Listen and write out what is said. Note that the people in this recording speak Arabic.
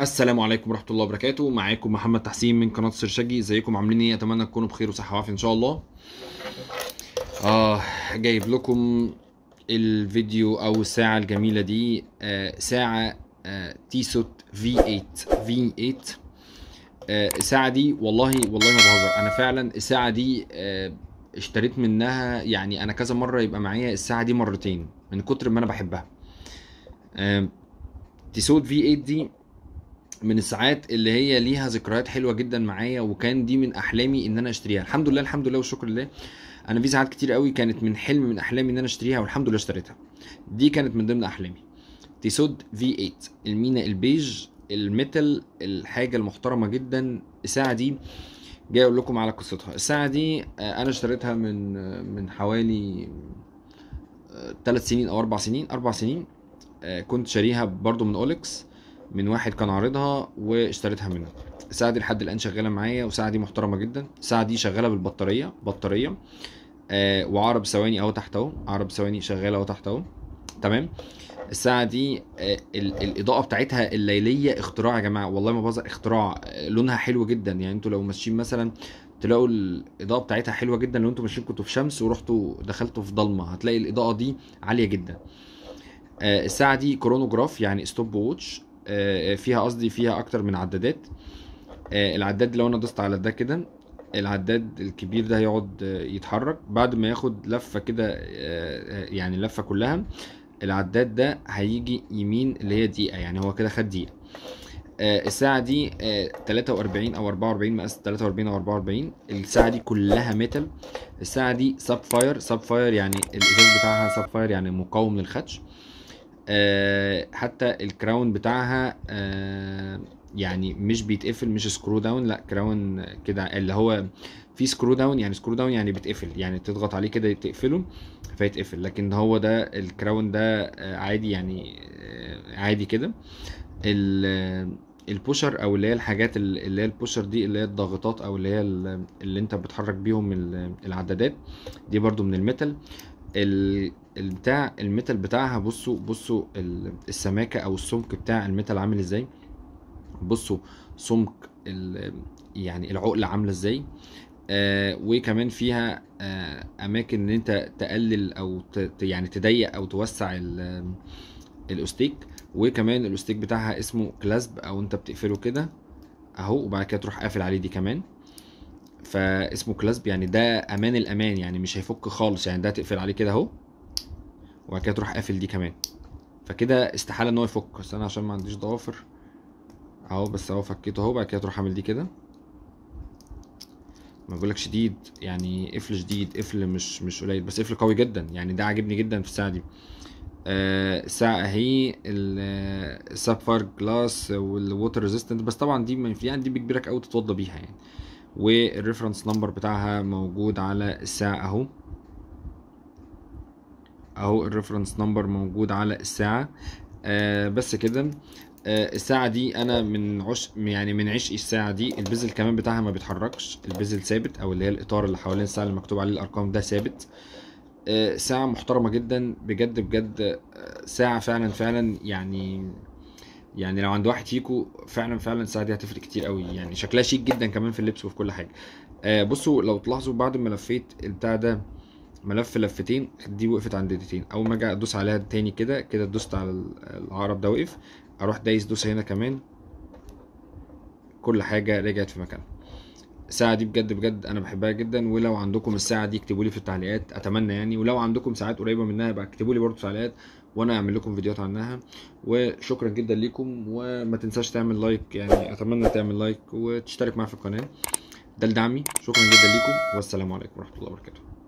السلام عليكم ورحمه الله وبركاته معاكم محمد تحسين من قناه شجي ازيكم عاملين ايه اتمنى تكونوا بخير وصحه وعافيه ان شاء الله اه جايب لكم الفيديو او الساعه الجميله دي آه ساعه آه تيسوت في 8 في 8 آه الساعه دي والله والله ما بهزر انا فعلا الساعه دي آه اشتريت منها يعني انا كذا مره يبقى معايا الساعه دي مرتين من كتر ما انا بحبها آه تيسوت في 8 دي من الساعات اللي هي ليها ذكريات حلوه جدا معايا وكان دي من احلامي ان انا اشتريها الحمد لله الحمد لله والشكر لله انا في ساعات كتير قوي كانت من حلم من احلامي ان انا اشتريها والحمد لله اشتريتها دي كانت من ضمن احلامي تيسود في 8 المينا البيج الميتال الحاجه المحترمه جدا الساعه دي جاي اقول لكم على قصتها الساعه دي آه، انا اشتريتها من آه، من حوالي ثلاث آه، سنين او اربع سنين اربع سنين كنت شاريها برضو من اولكس من واحد كان عارضها واشتريتها منه الساعه دي لحد الان شغاله معايا وساعه دي محترمه جدا الساعه دي شغاله بالبطاريه بطاريه آه وعرب ثواني اهو تحت اهو عرب ثواني شغاله اهو تحت اهو تمام الساعه دي آه ال الاضاءه بتاعتها الليليه اختراع يا جماعه والله ما بهزر اختراع آه لونها حلو جدا يعني انتوا لو ماشيين مثلا تلاقوا الاضاءه بتاعتها حلوه جدا لو انتوا ماشيين كنتوا في شمس ورحتوا دخلتوا في ضلمه هتلاقي الاضاءه دي عاليه جدا الساعه دي كرونوجراف يعني ستوب ووتش آه، آه، فيها قصدي فيها اكتر من عدادات آه، العداد لو انا دوست على ده كده العداد الكبير ده هيقعد يتحرك بعد ما ياخد لفه كده يعني اللفه كلها العداد ده هيجي يمين اللي هي دقيقه يعني هو كده خد دقيقه الساعة دي 43 أو 44 مقاس 43 أو 44 الساعة دي كلها ميتال الساعة دي ساب فاير ساب فاير يعني الإزاز بتاعها ساب فاير يعني مقاوم للخدش آه، حتى الكراون بتاعها آه، يعني مش بيتقفل مش سكرو داون لا كراون كده اللي هو في سكرو داون يعني سكرو داون يعني بتقفل يعني تضغط عليه كده تقفله فيتقفل لكن هو ده الكراون ده آه، عادي يعني عادي كده البوشر او اللي هي الحاجات اللي هي البوشر دي اللي هي الضغطات او اللي هي اللي انت بتحرك بيهم العدادات دي برضو من الميتال البتاع الميتال بتاعها بصوا بصوا السماكه او السمك بتاع الميتال عامل ازاي بصوا سمك يعني العقله عامله ازاي آه وكمان فيها آه اماكن ان انت تقلل او يعني تضيق او توسع الاوستيك وكمان الاوستيك بتاعها اسمه كلاسب او انت بتقفله كده اهو وبعد كده تروح قافل عليه دي كمان فاسمه كلاسب يعني ده امان الامان يعني مش هيفك خالص يعني ده هتقفل عليه كده اهو وبعد كده تروح قافل دي كمان فكده استحاله ان هو يفك بس انا عشان ما عنديش ضوافر اهو بس اهو فكيته اهو بعد كده تروح عامل دي كده ما بقولك شديد يعني قفل شديد قفل مش مش قليل بس قفل قوي جدا يعني ده عاجبني جدا في الساعه دي آه الساعه اهي السابفاير جلاس والووتر ريزيستنت بس طبعا دي يعني دي بكبيرك قوي تتوضى بيها يعني والريفرنس نمبر بتاعها موجود على الساعة اهو اهو الريفرنس نمبر موجود على الساعة آه بس كده آه الساعة دي أنا من عش يعني من عشق الساعة دي البزل كمان بتاعها ما بيتحركش البزل ثابت أو اللي هي الإطار اللي حوالين الساعة اللي مكتوب عليه الأرقام ده ثابت آه ساعة محترمة جدا بجد بجد آه، ساعة فعلا فعلا يعني يعني لو عند واحد فيكو فعلا فعلا الساعه دي هتفرق كتير قوي يعني شكلها شيك جدا كمان في اللبس وفي كل حاجه آه بصوا لو تلاحظوا بعد ما لفيت البتاع ده ملف لفتين دي وقفت عند دقيقتين اول ما اجي ادوس عليها تاني كده كده دوست على العقرب ده وقف اروح دايس دوس هنا كمان كل حاجه رجعت في مكانها الساعه دي بجد بجد انا بحبها جدا ولو عندكم الساعه دي اكتبوا لي في التعليقات اتمنى يعني ولو عندكم ساعات قريبه منها يبقى اكتبوا لي برضه التعليقات وانا اعمل لكم فيديوهات عنها وشكرا جدا ليكم وما تنساش تعمل لايك يعني اتمنى تعمل لايك وتشترك معايا في القناه ده لدعمي شكرا جدا ليكم والسلام عليكم ورحمه الله وبركاته